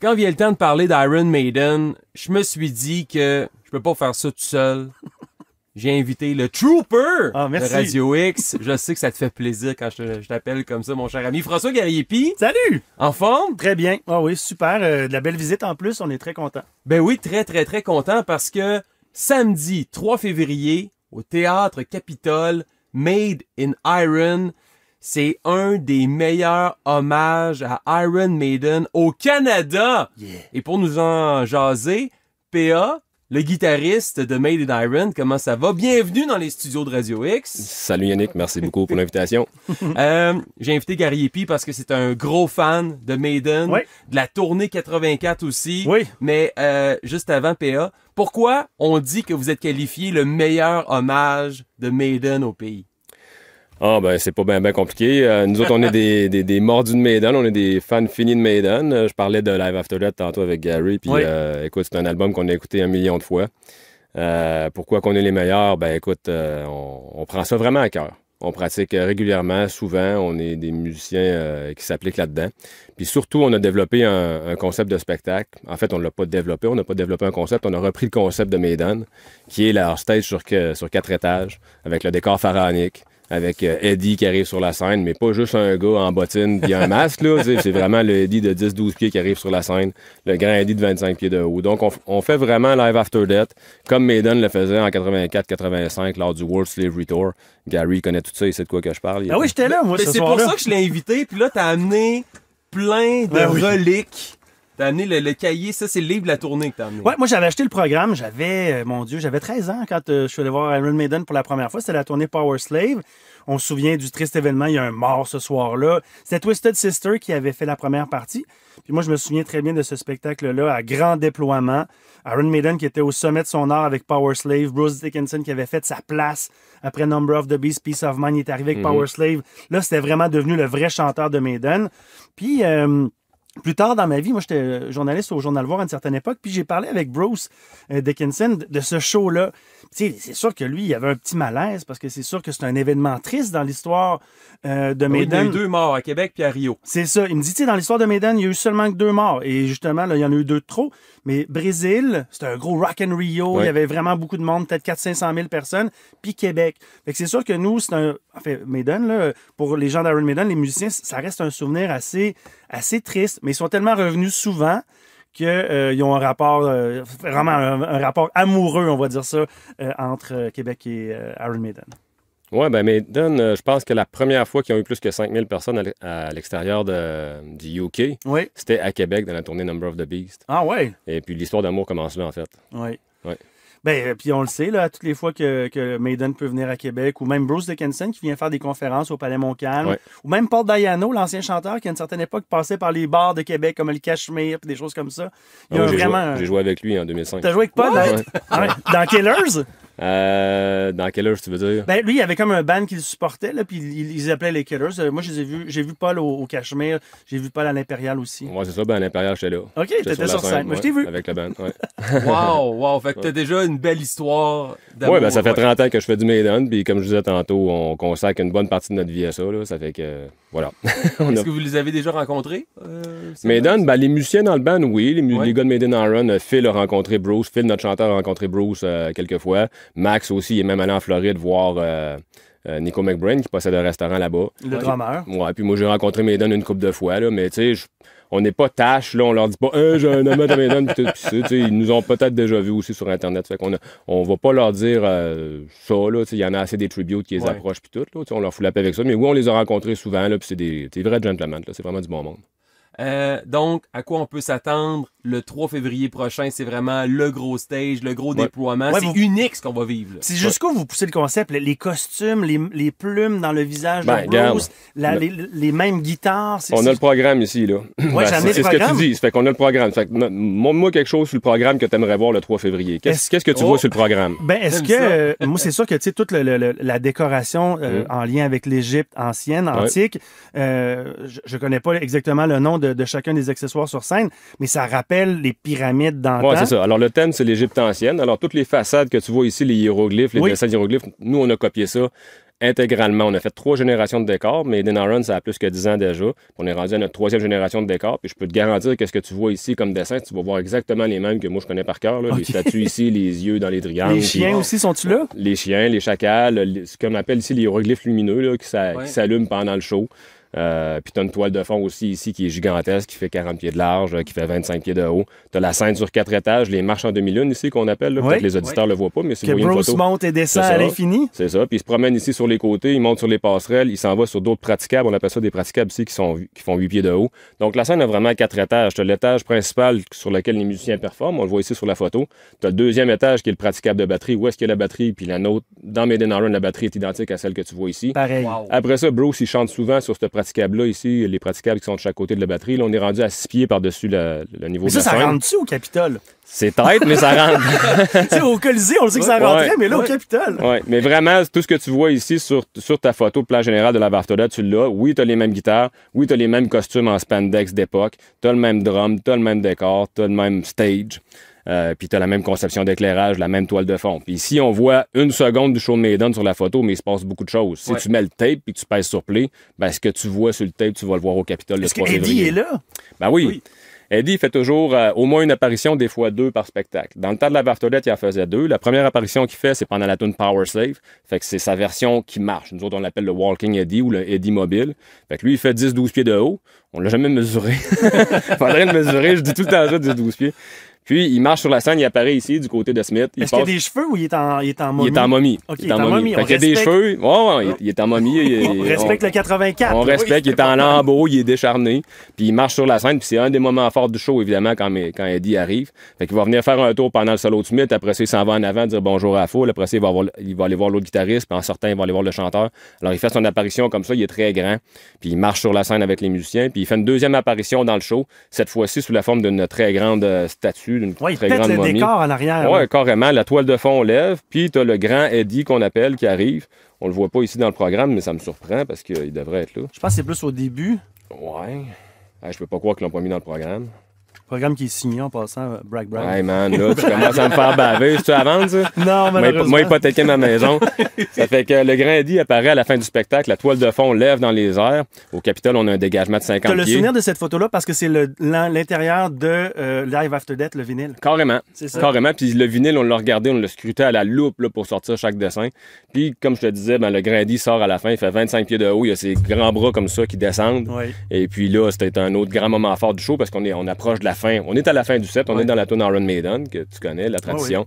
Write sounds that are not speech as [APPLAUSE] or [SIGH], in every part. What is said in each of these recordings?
quand vient le temps de parler d'Iron Maiden, je me suis dit que je peux pas faire ça tout seul. J'ai invité le Trooper ah, de Radio X. Je sais que ça te fait plaisir quand je, t'appelle comme ça, mon cher ami François Gariepi. Salut! En forme? Très bien. Ah oui, super. Euh, de la belle visite en plus, on est très content. Ben oui, très très très content parce que samedi 3 février, au théâtre Capitole, Made in Iron, c'est un des meilleurs hommages à Iron Maiden au Canada. Et pour nous en jaser, PA, le guitariste de Maiden Iron, comment ça va? Bienvenue dans les studios de Radio X. Salut Yannick, merci beaucoup pour l'invitation. [LAUGHS] Euh, j'ai invité Gary Epi parce que c'est un gros fan de Maiden, de la tournée 84 aussi. Oui. Mais euh, juste avant, PA, pourquoi on dit que vous êtes qualifié le meilleur hommage de Maiden au pays? Ah, ben, c'est pas bien compliqué. Euh, nous autres, on est des, des, mordus de Maiden, on est des fans finis de Maiden. Euh, je parlais de Live After Death tantôt avec Gary, puis euh, écoute, c'est un album qu'on a écouté un million de fois. pourquoi qu'on est les meilleurs? Ben, écoute, on, prend ça vraiment à cœur. On pratique régulièrement, souvent, on est des musiciens qui s'appliquent là-dedans. Puis surtout, on a développé un, concept de spectacle. En fait, on ne l'a pas développé, on n'a pas développé un concept, on a repris le concept de Maiden, qui est la stage sur, sur quatre étages, avec le décor pharaonique, avec euh, Eddie qui arrive sur la scène, mais pas juste un gars en bottine puis un masque. Là, c'est vraiment le Eddie de 10-12 pieds qui arrive sur la scène, le grand Eddie de 25 pieds de haut. Donc, on, fait vraiment Live After Death, comme Maiden le faisait en 84-85 lors du World Slavery Tour. Gary connaît tout ça, il sait de quoi que je parle. Ah oui, j'étais là, moi, C'est pour ça que je l'ai invité, puis là, t'as amené plein de ben reliques. T'as amené le, cahier, ça c'est le livre de la tournée que t'as amené. Ouais, moi j'avais acheté le programme, j'avais, euh, mon Dieu, j'avais 13 ans quand euh, je suis allé voir Iron Maiden pour la première fois, c'était la tournée Power Slave. On se souvient du triste événement, il y a un mort ce soir-là. C'était Twisted Sister qui avait fait la première partie. Puis moi je me souviens très bien de ce spectacle-là à grand déploiement. Iron Maiden qui était au sommet de son art avec Power Slave, Bruce Dickinson qui avait fait sa place après Number of the Beast, Peace of Mind, il est arrivé avec mhm. Power Slave. Là c'était vraiment devenu le vrai chanteur de Maiden. Puis... Euh, plus tard dans ma vie, moi j'étais euh, journaliste au Journal Voir à une certaine époque, puis j'ai parlé avec Bruce euh, Dickinson de ce show-là. C'est sûr que lui, il avait un petit malaise parce que c'est sûr que c'est un événement triste dans l'histoire euh, de Maiden. il y a eu deux morts à Québec puis à Rio. C'est ça. Il me dit, tu sais, dans l'histoire de Maiden, il y a eu seulement deux morts. Et justement, là, il y en a eu deux de trop. Mais Brésil, c'était un gros Rock and Rio. Il y avait vraiment beaucoup de monde, peut-être 400-500 000 personnes. Puis Québec. Fait c'est sûr que nous, c'est un... enfin Maiden, là, pour les gens d'Iron Maiden, les musiciens, ça reste un souvenir assez assez triste, mais ils sont tellement revenus souvent qu'ils euh, ont un rapport, euh, vraiment un, rapport amoureux, on va dire ça, euh, entre Québec et Iron Maiden. Oui, ben Maiden, je pense que la première fois qu'ils ont eu plus que 5000 personnes à l'extérieur du UK, c'était à Québec dans la tournée Number of the Beast. Ah ouais? Et puis l'histoire d'amour commence là, en fait. Oui. Ouais. Ben, euh, puis on le sait, là, toutes les fois que, Maiden peut venir à Québec, ou même Bruce Dickinson qui vient faire des conférences au Palais Montcalm, ou même Paul Diano, l'ancien chanteur qui, à une certaine époque, passait par les bars de Québec comme le Cachemire, puis des choses comme ça. Ah j'ai joué, avec lui en 2005. T'as joué avec Paul? Hein? Dans Killers? Euh, dans dans âge tu veux dire? Ben, lui, il avait comme un band qu'il supportait, là, puis ils appelaient les Killers. Euh, moi, j'ai vu, j'ai vu Paul au, Cachemire, j'ai vu Paul à l'Impérial aussi. Ouais, c'est ça, ben à l'Impérial, j'étais là. Ok, t'étais sur, sur, scène. moi, je t'ai vu. Avec le band, ouais. [LAUGHS] wow, wow, fait que t'as déjà une belle histoire d'amour. Ouais, ben, ça fait 30 ans que je fais du Maiden, puis comme je disais tantôt, on consacre une bonne partie de notre vie à ça, là. Ça fait que, voilà. [LAUGHS] Est-ce que vous les avez déjà rencontrés? Euh, Maiden, ben, les musiciens dans le band, oui. Les, gars de Maiden Iron, Phil a rencontré Bruce, Phil, notre chanteur, a rencontré Bruce quelques fois. Max aussi est même allé en Floride voir euh, euh, Nico McBrain qui possède un restaurant là-bas. Le drameur. Ouais, puis moi j'ai rencontré Maiden une couple de fois, là, mais tu sais, on n'est pas tâche, là, on leur dit pas hein, j'ai un homme de Maiden, puis ils nous ont peut-être déjà vus aussi sur Internet. Fait qu'on on va pas leur dire euh, ça, là, il y en a assez des tributes qui les approchent, puis tout, on leur fout la paix avec ça. Mais oui, on les a rencontrés souvent, là, puis c'est des, vrais gentlemen, c'est vraiment du bon monde. donc, à quoi on peut s'attendre le 3 février prochain, c'est vraiment le gros stage, le gros déploiement. c'est unique ce qu'on va vivre. C'est jusqu'où vous poussez le concept, les, costumes, les, plumes dans le visage de ben, Bruce, ben. les, mêmes guitares. On a le programme ici, là. Ben, c'est ce que tu dis. Ça fait qu'on a le programme. montre-moi quelque chose sur le programme que tu aimerais voir le 3 février. Qu'est-ce que tu oh. vois sur le programme? Ben, est-ce que, euh, moi, c'est sûr que, tu sais, toute la décoration euh, hmm. en lien avec l'Égypte ancienne, antique, euh, je, ne connais pas exactement le nom de chacun des accessoires sur scène, mais ça rappelle les pyramides d'antan. Oui, c'est ça. Alors, le thème, c'est l'Égypte ancienne. Alors, toutes les façades que tu vois ici, les hiéroglyphes, les dessins dessins hiéroglyphes, nous, on a copié ça intégralement. On a fait trois générations de décors, mais Denaron, ça a plus que dix ans déjà. On est rendu à notre troisième génération de décors. Puis je peux te garantir que ce que tu vois ici comme dessin, tu vas voir exactement les mêmes que moi je connais par cœur. Les statues ici, les yeux dans les triangles. Les chiens aussi sont ils là? Les chiens, les chacals, ce qu'on appelle ici les hiéroglyphes lumineux là, qui s'allument pendant le show. Euh, puis tu as une toile de fond aussi ici qui est gigantesque, qui fait 40 pieds de large, euh, qui fait 25 pieds de haut. Tu as la scène sur quatre étages, les marches en demi-lune ici qu'on appelle. Peut-être que les auditeurs le voient pas, mais si une vous Bruce monte et descend à l'infini. C'est ça. Puis il se promène ici sur les côtés, il monte sur les passerelles, il s'en va sur d'autres praticables. On appelle ça des praticables ici qui, sont, qui font 8 pieds de haut. Donc la scène a vraiment quatre étages. Tu as l'étage principal sur lequel les musiciens performent. On le voit ici sur la photo. Tu as le deuxième étage qui est le praticable de batterie. Où est-ce qu'il y a la batterie? Puis la nôtre, dans in Iron, la batterie est identique à celle que tu vois ici. Pareil. Après ça, Bruce, il chante souvent sur ce praticable praticables-là ici, les praticables qui sont de chaque côté de la batterie, là, on est rendu à six pieds par-dessus le, niveau mais de ça, la ça rentre-tu au Capitole? C'est tête, mais ça rentre. [LAUGHS] au Colisée, on le sait que ça rentrait, mais là, au Capitole. Oui, mais vraiment, tout ce que tu vois ici sur, sur ta photo de plan général de la Bartola, tu l'as. Oui, tu as les mêmes guitares. Oui, tu as les mêmes costumes en spandex d'époque. Tu as le même drum, tu as le même décor, tu as le même stage. Euh, puis tu as la même conception d'éclairage, la même toile de fond. Puis ici, on voit une seconde du show de Maiden sur la photo, mais il se passe beaucoup de choses. Si tu mets le tape et que tu passes sur play, ben, ce que tu vois sur le tape, tu vas le voir au Capitole le 3 que Eddie est là? Ben oui. Eddie fait toujours euh, au moins une apparition, des fois deux par spectacle. Dans le temps de la Bartolette, il en faisait deux. La première apparition qu'il fait, c'est pendant la tune Power Slave. Fait que c'est sa version qui marche. Nous autres, on l'appelle le Walking Eddie ou le Eddie Mobile. Fait que lui, il fait 10-12 pieds de haut. On l'a jamais mesuré. [LAUGHS] Faudrait le mesurer. Je dis tout le temps ça, 10-12 pieds. Puis il marche sur la scène, il apparaît ici du côté de Smith. Est-ce qu'il a des cheveux ou il est en, il momie? Il est en momie. il est en momie. Fait il a des cheveux. Ouais ouais, il, est en momie. [LAUGHS] on respecte le 84. On respecte, il est en [LAUGHS] lambeau, il est décharné. Puis il marche sur la scène, puis c'est un des moments forts du show, évidemment, quand, quand Eddie arrive. Fait qu'il va venir faire un tour pendant le solo de Smith. Après ça, il s'en va en avant, dire bonjour à la foule. Après ça, il va, aller voir l'autre guitariste. Puis en sortant, il va aller voir le chanteur. Alors il fait son apparition comme ça, il est très grand. Puis il marche sur la scène avec les musiciens. Puis il fait une deuxième apparition dans le show, cette fois-ci sous la forme d'une très grande euh, statue oui, d'une ouais, le décor à l'arrière Oui, carrément. La toile de fond on lève, puis tu as le grand Eddie qu'on appelle qui arrive. On le voit pas ici dans le programme, mais ça me surprend parce qu'il devrait être là. Je pense que c'est plus au début. Ouais. Je je peux pas croire qu'ils l'ont pas mis dans le programme. Programme qui est signé en passant, Brack Brown. Hey man, là, tu commences à me faire baver. C'est-tu à ça? [LAUGHS] Non, malheureusement. Moi, hypothéqué ma maison. [LAUGHS] ça fait que le grain apparaît à la fin du spectacle. La toile de fond lève dans les airs. Au Capitole, on a un dégagement de 50 pieds. T'as le souvenir de cette photo-là parce que c'est l'intérieur de euh, Live After Death, le vinyle. Carrément. C'est ça. Carrément. Puis le vinyle, on l'a regardé, on l'a scruté à la loupe là, pour sortir chaque dessin. Puis, comme je te disais, ben, le grain sort à la fin. Il fait 25 pieds de haut. Il y a ses grands bras comme ça qui descendent. Et puis là, c'était un autre grand moment fort du show parce qu'on est, on approche de la on est à la fin du set. On est dans la tune Iron Maiden, que tu connais, la ah tradition.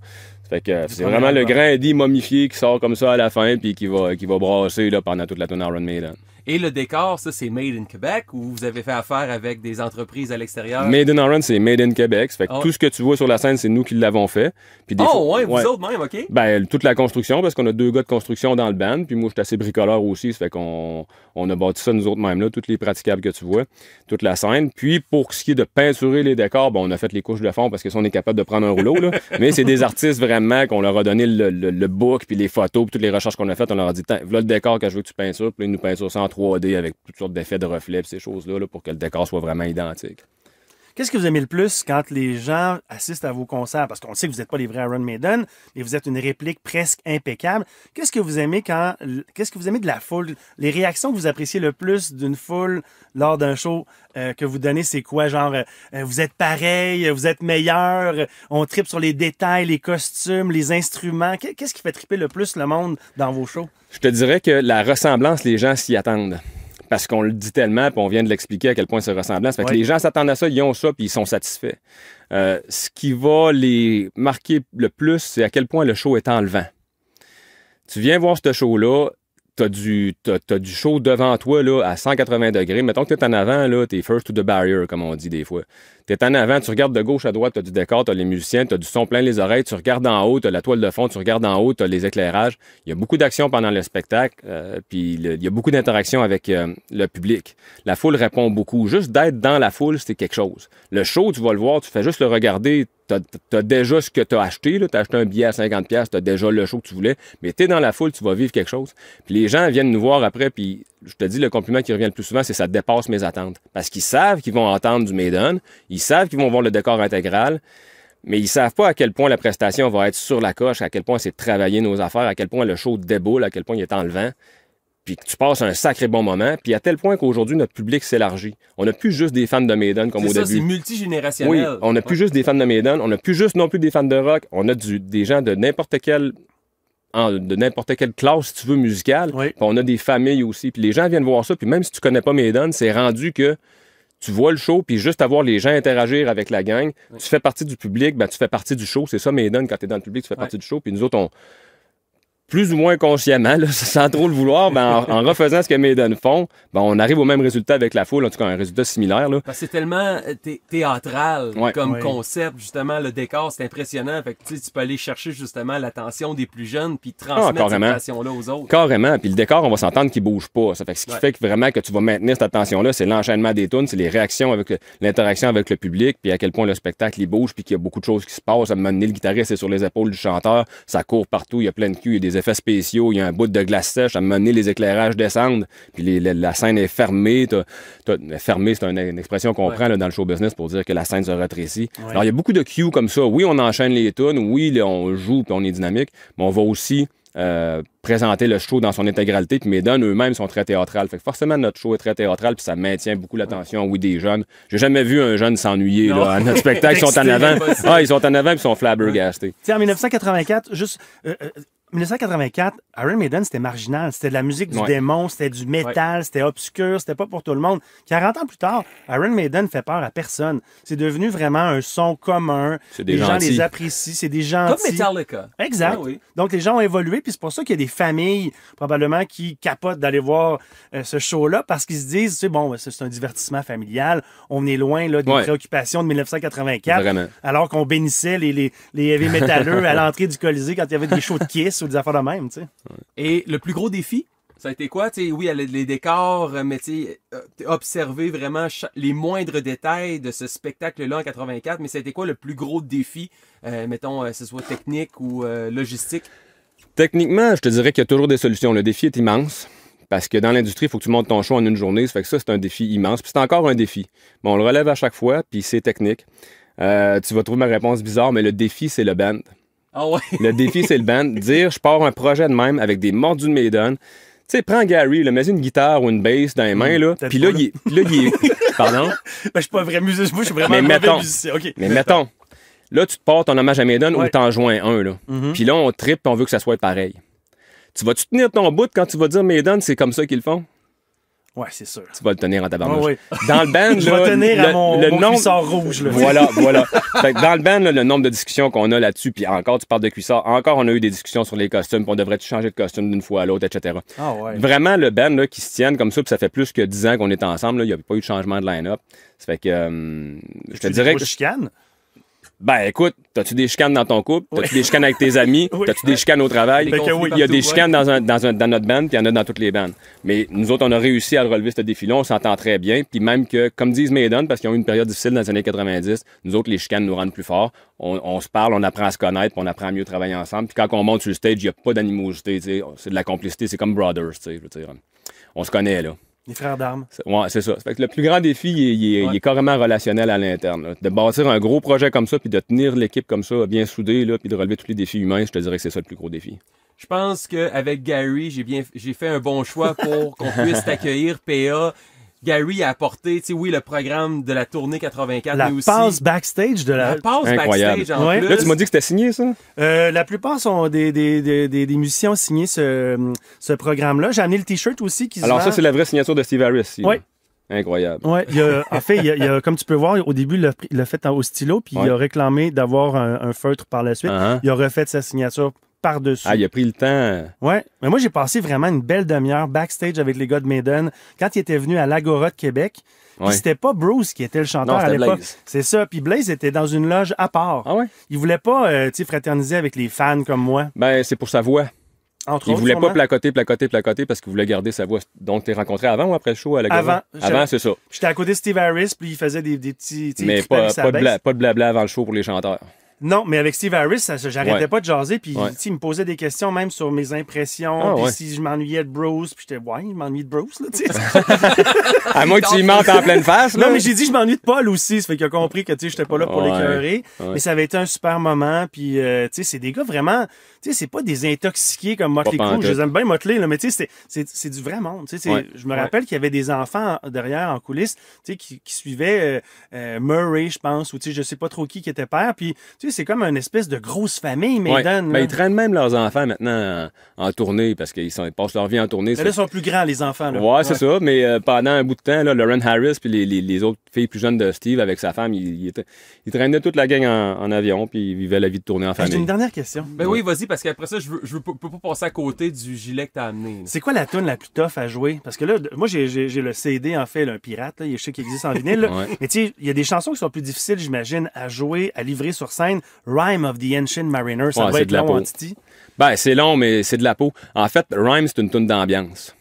que c'est vraiment le grand Eddie momifié qui sort comme ça à la fin puis qui va, qui va brasser là, pendant toute la tune Iron Maiden. Et le décor, ça, c'est Made in Québec ou vous avez fait affaire avec des entreprises à l'extérieur? Made in Orange, c'est Made in Québec. Fait que ah. tout ce que tu vois sur la scène, c'est nous qui l'avons fait. Puis des oh, ouais, vous autres même, OK? Ben, toute la construction, parce qu'on a deux gars de construction dans le band. Puis moi, je suis assez bricoleur aussi. Ça fait qu'on on a bâti ça nous autres même là, toutes les praticables que tu vois, toute la scène. Puis pour ce qui est de peinturer les décors, ben, on a fait les couches de fond parce que ça, on est capable de prendre un rouleau. Là. [LAUGHS] Mais c'est des artistes vraiment qu'on leur a donné le, le, book, puis les photos, puis toutes les recherches qu'on a faites. On leur a dit, voilà le décor que je veux que tu peintures. Puis nous peinturent ça 3D avec toutes sortes d'effets de reflets et ces choses-là là, pour que le décor soit vraiment identique. Qu'est-ce que vous aimez le plus quand les gens assistent à vos concerts? Parce qu'on sait que vous n'êtes pas les vrais Iron Maiden, mais vous êtes une réplique presque impeccable. Qu'est-ce que vous aimez quand, qu'est-ce que vous aimez de la foule? Les réactions que vous appréciez le plus d'une foule lors d'un show euh, que vous donnez, c'est quoi? Genre, euh, euh, vous êtes pareil, vous êtes meilleur, on tripe sur les détails, les costumes, les instruments. Qu'est-ce qui fait triper le plus le monde dans vos shows? Je te dirais que la ressemblance, les gens s'y attendent parce qu'on le dit tellement, puis on vient de l'expliquer à quel point c'est ressemblant. Ça fait que les gens s'attendent à ça, ils ont ça, puis ils sont satisfaits. Euh, ce qui va les marquer le plus, c'est à quel point le show est enlevant. Tu viens voir ce show-là, t'as du, as, du chaud devant toi là, à 180 degrés. Mettons que t'es en avant, là, t'es first to the barrier, comme on dit des fois. T'es en avant, tu regardes de gauche à droite, t'as du décor, t'as les musiciens, t'as du son plein les oreilles, tu regardes en haut, t'as la toile de fond, tu regardes en haut, t'as les éclairages. Il y a beaucoup d'action pendant le spectacle, euh, puis il y a beaucoup d'interaction avec euh, le public. La foule répond beaucoup. Juste d'être dans la foule, c'est quelque chose. Le show, tu vas le voir, tu fais juste le regarder, tu as déjà ce que tu as acheté. Tu as acheté un billet à 50$, tu as déjà le show que tu voulais. Mais tu es dans la foule, tu vas vivre quelque chose. Puis les gens viennent nous voir après, puis je te dis, le compliment qui revient le plus souvent, c'est ça dépasse mes attentes. Parce qu'ils savent qu'ils vont entendre du Maiden, ils savent qu'ils vont voir le décor intégral, mais ils savent pas à quel point la prestation va être sur la coche, à quel point c'est travailler nos affaires, à quel point le show déboule, à quel point il est enlevant puis tu passes un sacré bon moment, puis à tel point qu'aujourd'hui, notre public s'élargit. On n'a plus juste des fans de Maiden comme au ça, début. C'est multigénérationnel. Oui, on n'a plus juste des fans de Maiden, on n'a plus juste non plus des fans de rock, on a des gens de n'importe quel de n'importe quelle classe, si tu veux, musicale. on a des familles aussi. Puis les gens viennent voir ça. Puis même si tu connais pas Maiden, c'est rendu que tu vois le show, puis juste avoir les gens interagir avec la gang, tu fais partie du public, ben, tu fais partie du show. C'est ça, Maiden, quand tu es dans le public, tu fais partie du show. Puis nous autres, on, plus ou moins consciemment, [LAUGHS] sans trop le vouloir, ben, en, refaisant ce que Maiden font, ben, on arrive au même résultat avec la foule, en tout cas un résultat similaire. c'est tellement euh, théâtral comme concept, justement, le décor, c'est impressionnant. tu peux aller chercher justement l'attention des plus jeunes puis ah, transmettre cette attention-là aux autres. Carrément. Puis le décor, on va s'entendre qu'il bouge pas. Ça fait ce qui fait que vraiment que tu vas maintenir cette attention-là, c'est l'enchaînement des tunes, c'est les réactions avec l'interaction avec le public, puis à quel point le spectacle il bouge, puis qu'il y a beaucoup de choses qui se passent. À un moment donné, le guitariste est sur les épaules du chanteur, ça court partout, il y a plein de cul, il des effets spéciaux, il y a un bout de glace sèche, à mener les éclairages descendent, puis la scène est fermée. fermée, c'est une, expression qu'on prend dans le show business pour dire que la scène se rétrécit. Alors, il y a beaucoup de cues comme ça. Oui, on enchaîne les tunes, oui, on joue, puis on est dynamique, mais on va aussi euh, présenter le show dans son intégralité, puis mes donnes, eux-mêmes sont très théâtrales. Fait que forcément, notre show est très théâtral, puis ça maintient beaucoup l'attention, oui, des jeunes. J'ai jamais vu un jeune s'ennuyer, là. À notre spectacle, ils sont en [LAUGHS] avant. Ah, ils sont en avant, puis ils sont flabbergastés. Tiens, en 1984, juste. Euh, euh, 1984, Iron Maiden, c'était marginal. C'était de la musique du démon, c'était du métal, c'était obscur, c'était pas pour tout le monde. 40 ans plus tard, Iron Maiden fait peur à personne. C'est devenu vraiment un son commun. Des les gens les apprécient, c'est des gens. Comme Metallica. Exact. Donc les gens ont évolué, puis c'est pour ça qu'il y a des familles, probablement, qui capotent d'aller voir euh, ce show-là parce qu'ils se disent, c'est bon, c'est un divertissement familial. On est loin là, des préoccupations de 1984. Alors qu'on bénissait les, les, heavy métalleux [LAUGHS] à l'entrée du Colisée quand il y avait des shows de Kiss ou des affaires de même, Et le plus gros défi, ça a été quoi? oui, les décors, euh, mais euh, observer vraiment les moindres détails de ce spectacle-là en 84, mais ça a été quoi le plus gros défi, euh, mettons, que ce soit technique ou logistique? Techniquement, je te dirais qu'il y a toujours des solutions. Le défi est immense. Parce que dans l'industrie, il faut que tu montes ton show en une journée. Ça fait que ça, c'est un défi immense. Puis c'est encore un défi. on le relève à chaque fois, puis c'est technique. tu vas trouver ma réponse bizarre, mais le défi, c'est le band. Ah le défi, c'est le band. Dire, je pars un projet de même avec des mordus de Maiden. Tu sais, prends Gary, là, mets une guitare ou une bass dans les mains, hmm, là. Puis là, il est. [LAUGHS] Pardon? Je ben, je suis pas un vrai musicien. je suis vraiment mais un mettons, musicien. Mais mettons, là, tu te portes ton hommage à Maiden ou t'en joins un, là. Mhm. Puis là, on tripe on veut que ça soit pareil. Tu vas-tu tenir ton bout quand tu vas dire Maiden, c'est comme ça qu'ils le font? Ouais, c'est sûr. Tu vas le tenir en tabarnouche. Ouais, Dans le band, [LAUGHS] je le, à mon, rouge. Voilà, [LAUGHS] voilà. dans le band, le nombre de discussions qu'on a là-dessus, puis encore, tu parles de cuissard, encore, on a eu des discussions sur les costumes, puis on devrait changer de costume d'une fois à l'autre, etc. Ah ouais. Vraiment, le band qui se tienne comme ça, puis ça fait plus que 10 ans qu'on est ensemble, il n'y a pas eu de changement de line-up. Ça fait que... Euh, je te dirais que... Ben écoute, t'as-tu des chicanes dans ton couple? T'as-tu des chicanes avec tes amis? [LAUGHS] oui. T'as-tu des chicanes au travail? Ben, il y a des chicanes dans, dans, dans notre band, puis il y en a dans toutes les bandes. Mais nous autres, on a réussi à relever ce défi on s'entend très bien. Puis même que, comme disent Maiden, parce qu'ils ont eu une période difficile dans les années 90, nous autres, les chicanes nous rendent plus forts. On, se parle, on apprend à se connaître, puis on apprend à mieux travailler ensemble. Puis quand on monte sur le stage, il n'y a pas d'animosité, c'est de la complicité, c'est comme brothers, tu sais, je veux dire. On se connaît, là. Les frères d'armes. Ouais, c'est ça. le plus grand défi, il, est carrément relationnel à l'interne. De bâtir un gros projet comme ça, puis de tenir l'équipe comme ça, bien soudée, là, puis de relever tous les défis humains, je te dirais que c'est ça le plus gros défi. Je pense qu'avec Gary, j'ai bien, j'ai fait un bon choix pour qu'on puisse [LAUGHS] t'accueillir, PA. Gary a apporté, tu sais, oui, le programme de la tournée 84, mais aussi... La passe backstage de la... La passe backstage, en ouais. Là, tu m'as dit que c'était signé, ça? Euh, la plupart sont des, des, des, musiciens ont signé ce, ce programme-là. J'ai amené le T-shirt aussi. Qui Alors ça, c'est la vraie signature de Steve Harris. Oui. Incroyable. Ouais, en fait, il a, a, comme tu peux voir, au début, il l'a fait au stylo, puis il a réclamé d'avoir un, feutre par la suite. Uh-huh. Il a refait sa signature par Ah, il a pris le temps. Ouais. Mais moi, j'ai passé vraiment une belle demi-heure backstage avec les gars de Maiden quand ils étaient venus à l'Agora de Québec. Ouais. c'était pas Bruce qui était le chanteur non, à l'époque. C'est ça. Puis Blaze était dans une loge à part. Ah ouais? Il voulait pas, euh, fraterniser avec les fans comme moi. Ben, c'est pour sa voix. Entre il voulait pas placoter, placoter, placoter parce qu'il voulait garder sa voix. Donc, t'es rencontré avant ou après le show à la Avant. Avant, c'est ça. J'étais à côté de Steve Harris, puis il faisait des, petits. Mais pas de blabla avant le show pour les chanteurs. Non, mais avec Steve Harris, j'arrêtais pas de jaser. Puis ouais. il me posait des questions même sur mes impressions. Ah, puis si je m'ennuyais de Bruce. Puis j'étais, ouais, il m'ennuie de Bruce. Là, [LAUGHS] à moins que tu y en pleine face. Là. Non, mais j'ai dit, je m'ennuie de Paul aussi. Ça fait qu'il a compris que tu sais j'étais pas là pour l'écœurer. Mais ça avait été un super moment. Puis euh, c'est des gars vraiment. tu sais C'est pas des intoxiqués comme Motley Crue. Je les aime bien Motley. Là, mais tu sais c'est du vrai monde. Tu sais, Je me rappelle qu'il y avait des enfants derrière en coulisses tu qui, qui suivaient euh, euh, Murray, je pense, ou tu sais je sais pas trop qui qui était père. Puis c'est comme une espèce de grosse famille, mais ben, ils traînent même leurs enfants maintenant en, tournée parce qu'ils passent leur vie en tournée. Mais là, ils sont plus grands, les enfants. Oui, c'est ça. Mais euh, pendant un bout de temps, Lauren Harris puis les, autres filles plus jeunes de Steve avec sa femme, ils, traînaient toute la gang en, avion puis ils vivaient la vie de tournée en famille. J'ai une dernière question. Ben oui, vas-y, parce qu'après ça, je veux, peux pas passer à côté du gilet que as amené. C'est quoi la tune la plus tough à jouer? Parce que là, moi, j'ai le CD, en fait, un pirate. Il je sais qu'il existe en vinyle. Mais tu sais, il y a des chansons qui sont plus difficiles, j'imagine, à jouer, à livrer sur scène. Rime of the Ancient Mariner. Ça va être long, la Ben, c'est long, mais c'est de la peau. En fait, rime c'est une tune d'ambiance.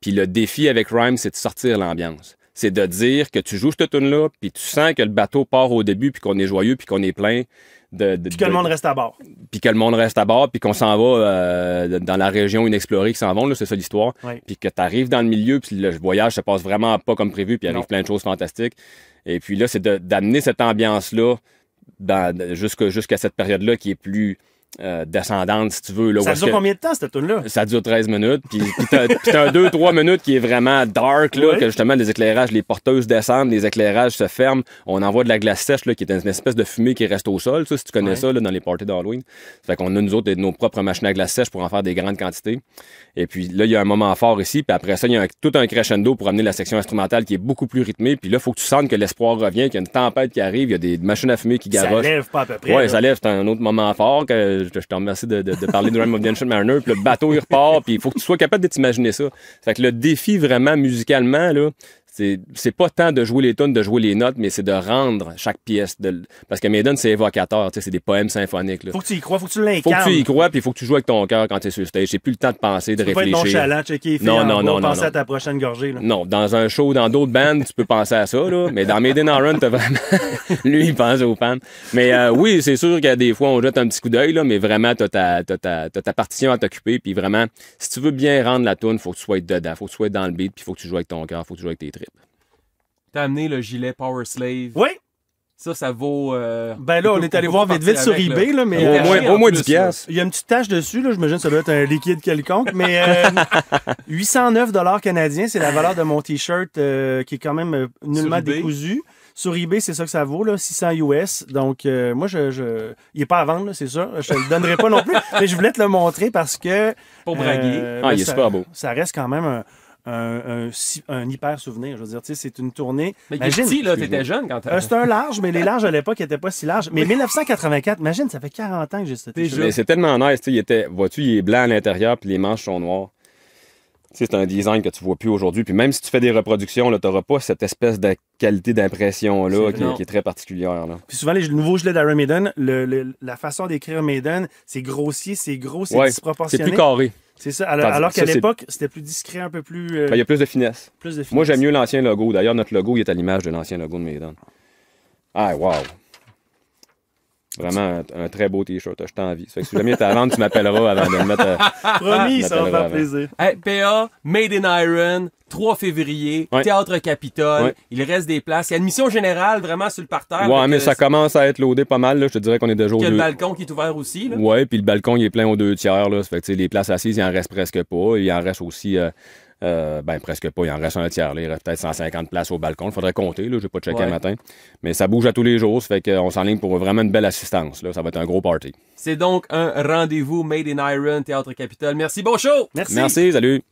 Puis le défi avec rime c'est de sortir l'ambiance. C'est de dire que tu joues cette tune-là, puis tu sens que le bateau part au début, puis qu'on est joyeux, puis qu'on est plein. De, puis que le monde reste à bord. Puis que le monde reste à bord, puis qu'on s'en va euh, dans la région inexplorée qui s'en vont, c'est ça l'histoire. Puis que tu arrives dans le milieu, puis le voyage se passe vraiment pas comme prévu, puis il arrive plein de choses fantastiques. Et puis là, c'est d'amener cette ambiance-là jusqu'à cette période-là qui est plus euh, descendante, si tu veux. ça dure combien de temps, cette tune-là? Ça dure 13 minutes. Puis, t'as, un 2-3 minutes qui est vraiment dark, que justement, les éclairages, les porteuses descendent, les éclairages se ferment. On envoie de la glace sèche, là, qui est une espèce de fumée qui reste au sol, si tu connais ça, dans les parties d'Halloween. Fait qu'on a, nous autres, nos propres machines à glace sèche pour en faire des grandes quantités. Et puis là, il y a un moment fort ici. Puis après ça, il y a tout un crescendo pour amener la section instrumentale qui est beaucoup plus rythmée. Puis là, il faut que tu sentes que l'espoir revient, qu'il y a une tempête qui arrive, il y a des machines à fumer qui garochent. Ça lève pas à Ouais, ça lève. C'est un autre moment fort que je, te remercie de, parler de Rhyme of the Ancient Mariner, puis le bateau, il repart, puis il faut que tu sois capable de t'imaginer ça. Fait que le défi vraiment musicalement, là, c'est pas tant de jouer les tonnes, de jouer les notes, mais c'est de rendre chaque pièce. De, parce que Maiden, c'est évocateur, c'est des poèmes symphoniques. Là. Faut que tu y crois, faut que tu l'incarnes. Faut que tu y crois, puis faut que tu joues avec ton cœur quand tu es sur stage. J'ai plus le temps de penser, de tu réfléchir. Peux pas être nonchalant, checker, non, non, non, non, penser à ta prochaine gorgée. Non, dans un show, dans d'autres bandes, tu peux penser à ça, là, mais dans Maiden on Run, t'as vraiment. [LAUGHS] Lui, il pense aux fans. Mais euh, oui, c'est sûr qu'il y a des fois, on jette un petit coup d'œil, mais vraiment, t'as ta, ta, ta, partition à t'occuper, puis vraiment, si tu veux bien rendre la tune, faut que tu sois dedans, faut que tu sois dans le beat, puis faut que tu joues avec ton cœur, faut que tu joues avec tes T'as amené le gilet Power Slave. Oui. Ça, ça vaut. Euh, ben là, on est allé voir vite vite sur eBay, mais. Ben, au euh, moins, au moins 10 Il y a une petite tache dessus, là. J'imagine que ça doit être un liquide quelconque, mais 809 euh, 809 [LAUGHS] canadiens, c'est la valeur de mon T-shirt qui est quand même nullement décousu. Sur eBay, c'est ça que ça vaut, là, 600 US. Donc, moi, je, il n'est pas à vendre, c'est sûr. Je le donnerai pas non plus, [LAUGHS] mais je voulais te le montrer parce que. Pour braguer. ah, ben, il est super beau. Ça reste quand même un un, hyper souvenir. Je veux dire, c'est une tournée. Mais imagine, là, jeune quand C'était euh, un large, mais les larges à l'époque n'étaient pas si larges. Mais 1984, imagine, ça fait 40 ans que j'ai ce C'est tellement nice, tu était, vois-tu, il est blanc à l'intérieur, puis les manches sont noires. C'est un design que tu vois plus aujourd'hui. Puis même si tu fais des reproductions, tu n'auras pas cette espèce de qualité d'impression-là qui, est très particulière. souvent, les nouveaux gilets d'Iron Maiden, la façon d'écrire Maiden, c'est grossier, c'est gros, c'est ouais, disproportionné. C'est plus carré. C'est ça. Alors, qu'à l'époque, c'était plus discret, un peu plus. Euh, ben, il y a plus de finesse. Moi, j'aime mieux l'ancien logo. D'ailleurs, notre logo, il est à l'image de l'ancien logo de Maiden. Ah, wow! Vraiment un, très beau t-shirt. Je t'envie. si jamais es à vendre, tu m'appelleras avant de le mettre. Euh, [LAUGHS] Promis, ça va faire plaisir. PA, Made in Iron, 3 février, Théâtre Capitole. Il reste des places. Il y a admission générale vraiment sur le parterre. Ouais, mais ça commence à être loadé pas mal. Là. Je te dirais qu'on est déjà au deux. le balcon qui est ouvert aussi. Là. puis le balcon, il est plein aux deux tiers. Là. les places assises, il en reste presque pas. Il en reste aussi. Euh, euh, ben, presque pas. Il en reste un tiers. Là. Il reste peut-être 150 places au balcon. Il faudrait compter. Je n'ai pas checké le matin. Mais ça bouge à tous les jours. Ça fait qu'on s'enligne pour vraiment une belle assistance. Ça va être un gros party. C'est donc un rendez-vous Made in Iron, Théâtre Capitole. Merci. Bon show! Merci. Merci. Salut.